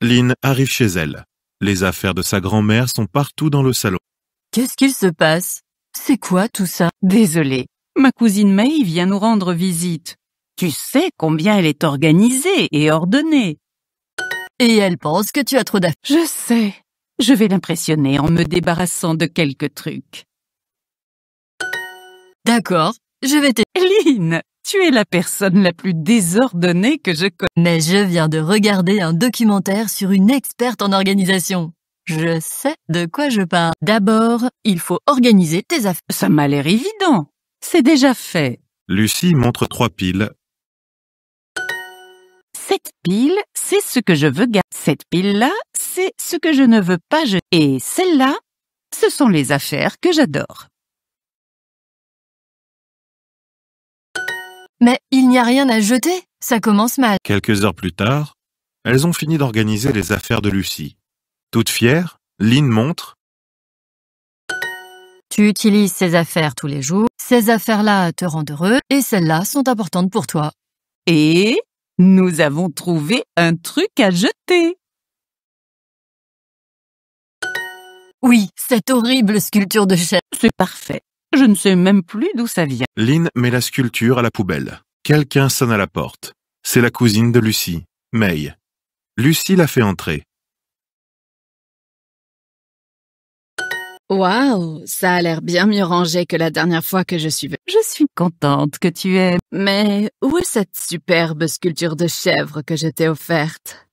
Lynn arrive chez elle. Les affaires de sa grand-mère sont partout dans le salon. Qu'est-ce qu'il se passe C'est quoi tout ça Désolée, ma cousine May vient nous rendre visite. Tu sais combien elle est organisée et ordonnée. Et elle pense que tu as trop d'affaires. Je sais. Je vais l'impressionner en me débarrassant de quelques trucs. D'accord, je vais te... Lynn, tu es la personne la plus désordonnée que je connais. je viens de regarder un documentaire sur une experte en organisation. Je sais de quoi je parle. D'abord, il faut organiser tes affaires. Ça m'a l'air évident. C'est déjà fait. Lucie montre trois piles. Cette pile, c'est ce que je veux garder. Cette pile-là, c'est ce que je ne veux pas jeter. Et celle-là, ce sont les affaires que j'adore. Mais il n'y a rien à jeter, ça commence mal. Quelques heures plus tard, elles ont fini d'organiser les affaires de Lucie. Toutes fière, Lynn montre Tu utilises ces affaires tous les jours, ces affaires-là te rendent heureux et celles-là sont importantes pour toi. Et nous avons trouvé un truc à jeter. Oui, cette horrible sculpture de chêne, C'est parfait. Je ne sais même plus d'où ça vient. Lynn met la sculpture à la poubelle. Quelqu'un sonne à la porte. C'est la cousine de Lucie, May. Lucie la fait entrer. Waouh, ça a l'air bien mieux rangé que la dernière fois que je suis venue. Je suis contente que tu aies. Mais où est cette superbe sculpture de chèvre que je t'ai offerte